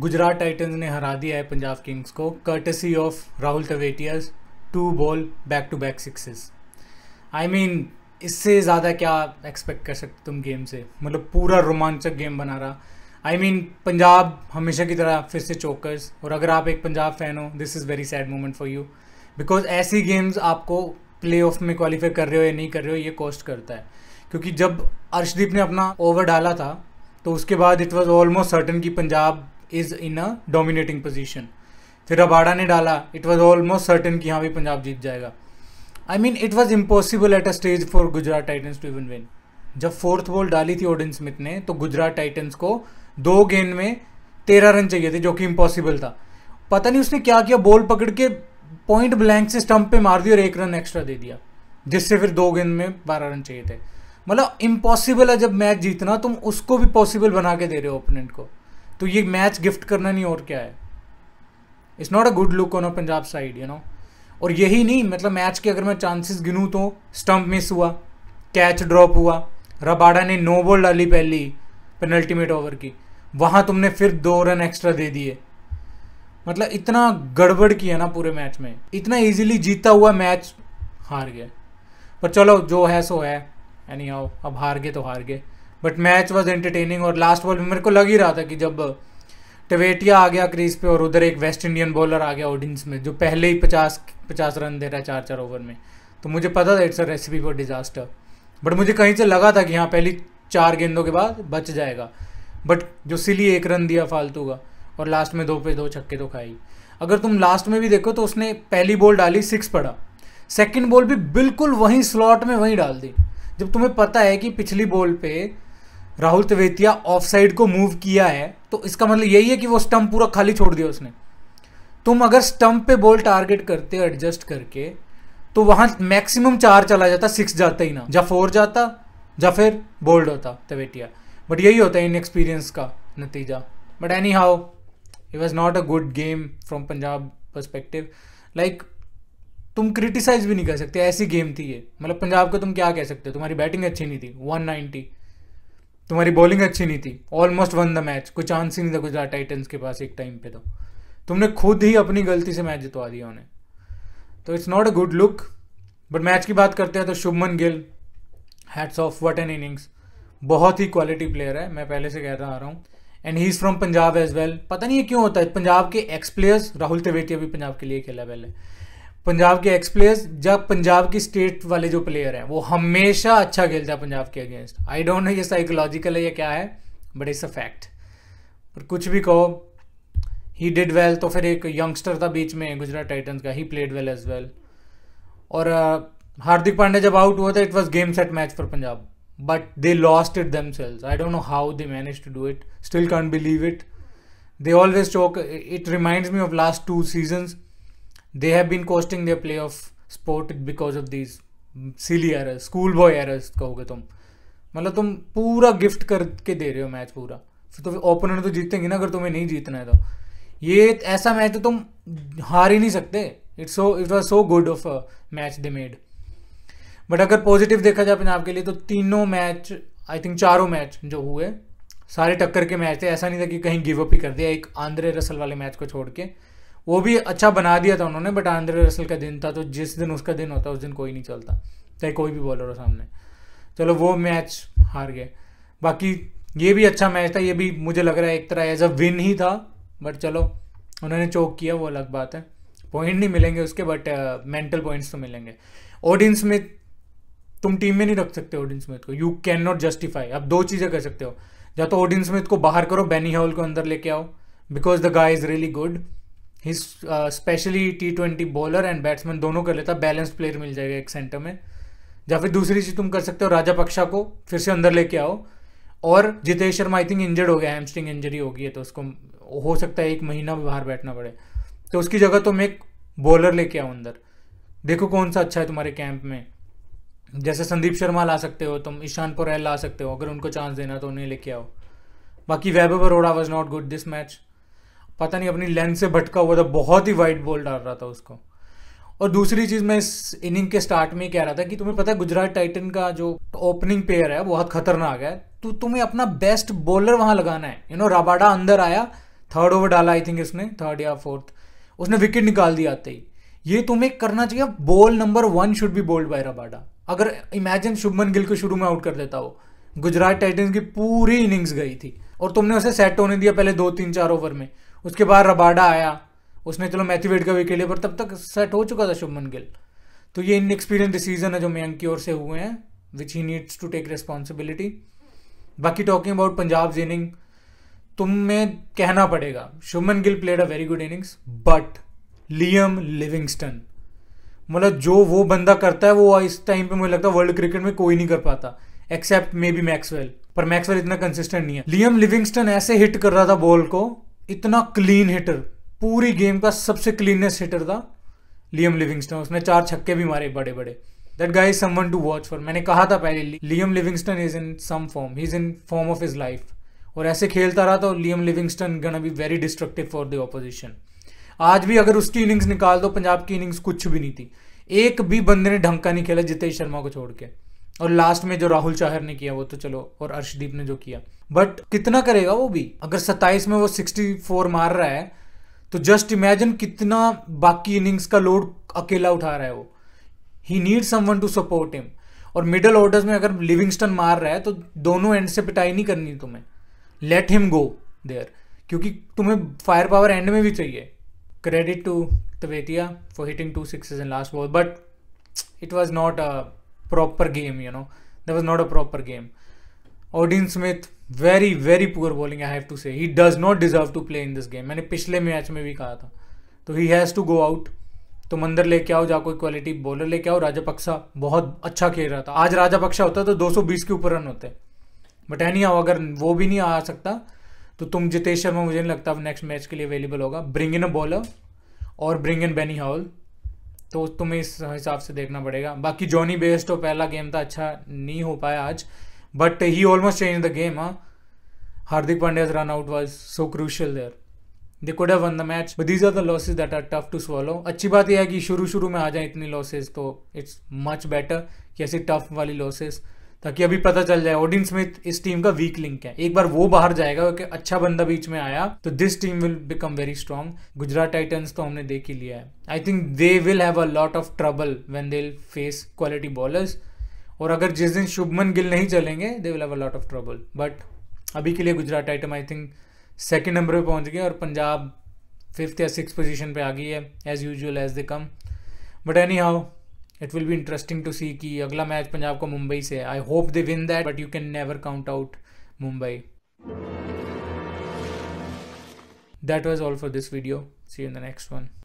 Gujarat titans ने हरा दिया है पंजाब किंग्स को courtesy of Rahul Tewatia's two ball back to back sixes I mean इससे ज़्यादा क्या एक्सपेक्ट कर सकते तुम गेम से मतलब पूरा रोमांचक गेम बना रहा I I mean mean, Punjab हमेशा की तरह फिर से चोकर्स और अगर आप एक पंजाब फ़ैन हो this is very sad moment for you because ऐसी गेम्स आपको प्ले ऑफ में क्वालिफाई कर रहे हो या नहीं कर रहे हो ये कॉस्ट करता है क्योंकि जब अर्शदीप ने अपना ओवर डाला था तो उसके बाद इट वॉज ऑलमोस्ट सर्टन कि Punjab is in a dominating position फिर अबाड़ा ने डाला इट वॉज ऑलमोस्ट सर्टन कि हाँ भी पंजाब जीत जाएगा I mean it was impossible at a stage for Gujarat Titans to even win जब फोर्थ बॉल डाली थी ओडन स्मिथ ने तो गुजरात टाइटन्स को दो गेंद में तेरह रन चाहिए थे जो कि इम्पॉसिबल था पता नहीं उसने क्या किया बॉल पकड़ के पॉइंट ब्लैंक से स्टंप पे मार दिया और एक रन एक्स्ट्रा दे दिया जिससे फिर दो गेंद में बारह रन चाहिए थे मतलब इम्पॉसिबल है जब मैच जीतना तुम उसको भी पॉसिबल बना के दे रहे हो ओपोनेंट को तो ये मैच गिफ्ट करना नहीं और क्या है it's not a good look on a Punjab side you know और यही नहीं मतलब मैच के अगर मैं चांसेस गिनूँ तो स्टंप मिस हुआ कैच ड्रॉप हुआ रबाडा ने नो बॉल डाली पहली पेनल्टीमेट ओवर की वहाँ तुमने फिर दो रन एक्स्ट्रा दे दिए मतलब इतना गड़बड़ किया ना पूरे मैच में इतना इजीली जीता हुआ मैच हार गया पर चलो जो है सो है एनी हाउ अब हार गए तो हार गए बट मैच वॉज एंटरटेनिंग और लास्ट बॉल में मेरे को लग ही रहा था कि जब टवेटिया आ गया क्रीज पे और उधर एक वेस्ट इंडियन बॉलर आ गया ऑडियंस में जो पहले ही पचास पचास रन दे रहा है चार चार ओवर में तो मुझे पता था it's a recipe for disaster but मुझे कहीं से लगा था कि हाँ पहली चार गेंदों के बाद बच जाएगा बट जो सिली एक रन दिया फालतू का और लास्ट में दो पे दो छक्के तो खाई अगर तुम लास्ट में भी देखो तो उसने पहली बॉल डाली सिक्स पड़ा सेकेंड बॉल भी बिल्कुल वहीं स्लॉट में वहीं डाल दी जब तुम्हें पता है कि पिछली बॉल पे राहुल तिवेतिया ऑफ साइड को मूव किया है तो इसका मतलब यही है कि वो स्टंप पूरा खाली छोड़ दिया उसने तुम अगर स्टंप पे बॉल टारगेट करते हो एडजस्ट करके तो वहां मैक्सिमम चार चला जाता सिक्स जाता ही ना या फोर जाता या फिर बोल्ड होता तवेटिया बट यही होता है इन एक्सपीरियंस का नतीजा but anyhow it was not a good game from Punjab perspective like तुम क्रिटिसाइज भी नहीं कर सकते ऐसी गेम थी ये मतलब पंजाब को तुम क्या कह सकते हो तुम्हारी बैटिंग अच्छी नहीं थी 190 तुम्हारी बॉलिंग अच्छी नहीं थी ऑलमोस्ट वन द मैच कोई चांस ही नहीं था गुजरात टाइटन्स के पास एक टाइम पे तो तुमने खुद ही अपनी गलती से मैच जितवा दिया उन्हें तो it's not a good look but match की बात करते हैं तो Shubman Gill hats off what an innings बहुत ही क्वालिटी प्लेयर है मैं पहले से कहता आ रहा हूँ and he is from Punjab as well पता नहीं ये क्यों होता है पंजाब के एक्स प्लेयर्स राहुल त्रिवेदी अभी पंजाब के लिए खेला पहले पंजाब के एक्स प्लेयर्स जब पंजाब की स्टेट वाले जो प्लेयर हैं वो हमेशा अच्छा खेलता है पंजाब के अगेंस्ट आई डोंट नो ये साइकोलॉजिकल है या क्या है बट इट्स अ फैक्ट पर कुछ भी कहो ही डिड वेल तो फिर एक यंगस्टर था बीच में गुजरात टाइटन्स का ही प्लेड वेल एज वेल और हार्दिक पांडे जब आउट हुआ था it was game set match for Punjab but they lost it themselves I don't know how they manage to do it still can't believe it they always choke it reminds me of last two seasons they have been costing their playoff spot because of these silly errors school boy errors कहोगे तुम मतलब तुम पूरा gift करके दे रहे हो match पूरा फिर तो ओपोनेंट तो जीतेंगे ना अगर तुम्हें नहीं जीतना है तो ये ऐसा मैच तो तुम हार ही नहीं सकते it's so it was so good of match they made but अगर पॉजिटिव देखा जाए पंजाब के लिए तो तीनों मैच आई थिंक चारों मैच जो हुए सारे टक्कर के मैच थे ऐसा नहीं था कि कहीं गिव अप ही कर दिया एक आंध्रे रसल वाले मैच को छोड़ के वो भी अच्छा बना दिया था उन्होंने बट आंद्रे रसल का दिन था तो जिस दिन उसका दिन होता है उस दिन कोई नहीं चलता चाहे कोई भी बॉलर हो सामने चलो वो मैच हार गए बाकी ये भी अच्छा मैच था ये भी मुझे लग रहा है एक तरह एज अ विन ही था बट चलो उन्होंने चौक किया वो अलग बात है पॉइंट नहीं मिलेंगे उसके बट मेंटल पॉइंट्स तो मिलेंगे ओडिन स्मिथ तुम टीम में नहीं रख सकते ओडिन स्मिथ को यू कैन नॉट जस्टिफाई आप दो चीज़ें कर सकते हो या तो ओडिन स्मिथ को बाहर करो बैनी हॉल को अंदर लेके आओ because the guy is really good he specially T twenty bowler and batsman दोनों कर लेता बैलेंस प्लेयर मिल जाएगा एक सेंटर में या फिर दूसरी चीज़ तुम कर सकते हो राजा पक्षा को फिर से अंदर लेके आओ और Jitesh Sharma I think injured हो गया हैमस्ट्रिंग इंजरी होगी है तो उसको हो सकता है एक महीना भी बाहर बैठना पड़े तो उसकी जगह तुम एक बॉलर लेके आओ अंदर देखो कौन सा अच्छा है तुम्हारे कैंप में जैसे संदीप शर्मा ला सकते हो तुम ईशान पोरेल ला सकते हो अगर उनको चांस देना तो उन्हें लेके आओ बाकी Vaibhav Arora was not good this match पता नहीं अपनी लेंथ से भटका हुआ था बहुत ही वाइट बॉल डाल रहा था उसको और दूसरी चीज़ मैं इस इनिंग के स्टार्ट में ही कह रहा था कि तुम्हें पता है गुजरात टाइटन का जो ओपनिंग प्लेयर है बहुत खतरनाक है तो तुम्हें अपना बेस्ट बॉलर वहां लगाना है यू नो राबाडा अंदर आया थर्ड ओवर डाला आई थिंक इसने थर्ड या फोर्थ उसने विकेट निकाल दिया आते ही ये तुम्हें करना चाहिए ball number one should be bowled by Rabada अगर इमेजिन शुभमन गिल को शुरू में आउट कर देता हो गुजरात टाइटन्स की पूरी इनिंग्स गई थी और तुमने उसे सेट होने दिया पहले दो तीन चार ओवर में उसके बाद रबाडा आया उसने चलो मैथ्यू वेड का विकेट लिया पर तब तक सेट हो चुका था शुभमन गिल तो ये इनएक्सपीरियंस डिसीजन है जो मयंक की ओर से हुए हैं which he needs to take responsibility बाकी टॉकिंग अबाउट पंजाब इनिंग तुम्हें कहना पड़ेगा Shubman Gill played a very good innings but Liam Livingstone मतलब जो वो बंदा करता है वो इस टाइम पे मुझे लगता है वर्ल्ड क्रिकेट में कोई नहीं कर पाता एक्सेप्ट मे बी मैक्सवेल पर मैक्सवेल इतना कंसिस्टेंट नहीं है लियम लिविंगस्टन ऐसे हिट कर रहा था बॉल को इतना क्लीन हिटर पूरी गेम का सबसे क्लीनेस्ट हिटर था लियम लिविंगस्टन उसने चार छक्के भी मारे बड़े बड़े that guy is someone to watch for मैंने कहा था पहले Liam Livingstone is in some form he is in form of his life और ऐसे खेलता रहा तो Liam Livingstone gonna be very destructive for the opposition आज भी अगर उसकी इनिंग्स निकाल दो पंजाब की इनिंग्स कुछ भी नहीं थी एक भी बंदे ने ढंग का नहीं खेला जितेश शर्मा को छोड़ के और लास्ट में जो राहुल चाहर ने किया वो तो चलो और अर्शदीप ने जो किया बट कितना करेगा वो भी अगर सत्ताईस में वो सिक्सटी फोर मार रहा है तो जस्ट इमेजिन कितना बाकी इनिंग्स का लोड अकेला उठा रहा है वो he need someone to support him और मिडल ऑर्डर्स में अगर लिविंगस्टन मार रहा है तो दोनों एंड से पिटाई नहीं करनी तुम्हें लेट हिम गो देयर क्योंकि तुम्हें फायर पावर एंड में भी चाहिए credit to Tewatia for hitting two six in last ball but it was not a proper game, you know. That was not a proper game. Odin Smith, very, very poor bowling, I have to say. He does not deserve to play in this game. मैंने पिछले match में भी कहा था तो he has to go out तुम अंदर लेके आओ जा कोई क्वालिटी बॉलर लेके आओ राजापक्सा बहुत अच्छा खेल रहा था आज राजा पक्सा होता तो 220 के ऊपर रन होते बट एनी आओ अगर वो भी नहीं आ सकता तो तुम जितेश शर्मा मुझे नहीं लगता नेक्स्ट मैच के लिए अवेलेबल होगा ब्रिंग इन अ बॉलर और ब्रिंग इन बेनी हाउल तो तुम्हें इस हिसाब से देखना पड़ेगा बाकी जॉनी बेस्ट हो पहला गेम था अच्छा नहीं हो पाया आज but he almost change the game Hardik Pandya's run out was so crucial there they could have won the match but these are the losses that are tough to swallow अच्छी बात यह है कि शुरू शुरू में आ जाए इतनी लॉसेज तो इट्स मच बेटर कि ऐसी टफ वाली लॉसेज़ ताकि अभी पता चल जाए ओडिन स्मिथ इस टीम का वीक लिंक है एक बार वो बाहर जाएगा क्योंकि अच्छा बंदा बीच में आया तो this team will become very strong Gujarat Titans तो हमने देख ही लिया है I think they will have a lot of trouble when they face quality bowlers और अगर जिस दिन शुभमन गिल नहीं चलेंगे they will have a lot of trouble but अभी के लिए Gujarat Titan I think second number पर पहुंच गया और पंजाब फिफ्थ या सिक्स पोजिशन पर आ गई है as usual as they come but anyhow it will भी इंटरेस्टिंग टू सी कि अगला मैच पंजाब का मुंबई से I hope they win that but you can never count out Mumbai that was all for this video see in the next one